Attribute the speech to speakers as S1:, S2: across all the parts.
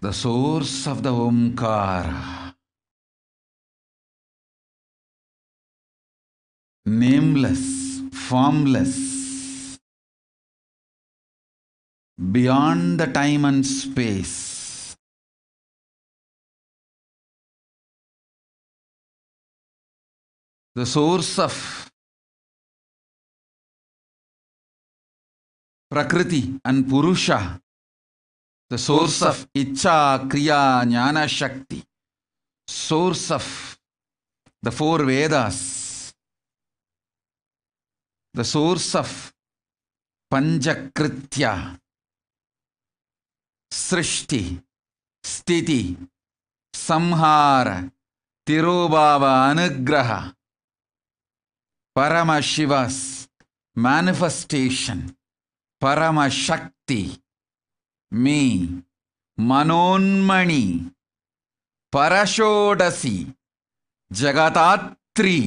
S1: the source of the Omkara, nameless, formless, beyond the time and space. The source of Prakriti and Purusha the source of Icha, Kriya,
S2: Jnana, Shakti, source of the four Vedas, the source of Panjakritya, Srishti, Stiti, Samhara, Tirobhava, Anugraha, Paramashiva's manifestation, Parama Shakti. Me, Manonmani, Parashodashi Jagadhatri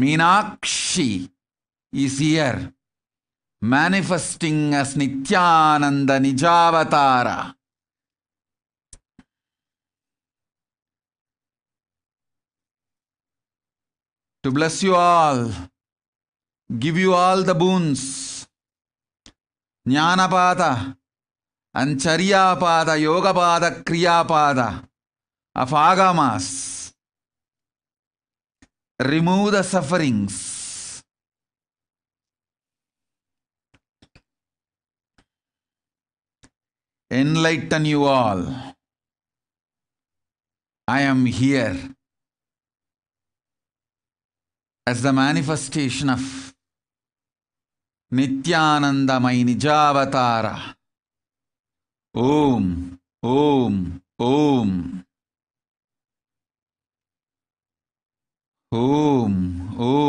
S2: Minakshi, Is here manifesting as Nityananda Nijavatara. To bless you all, give you all the boons. Nyanapada. அஞ்சரியாபாத Yogapada Kriyapada of Agamas remove the sufferings enlighten you all. I am here as the manifestation of Nityanandamai Nijavatara. ओम ओम ओम ओम ओम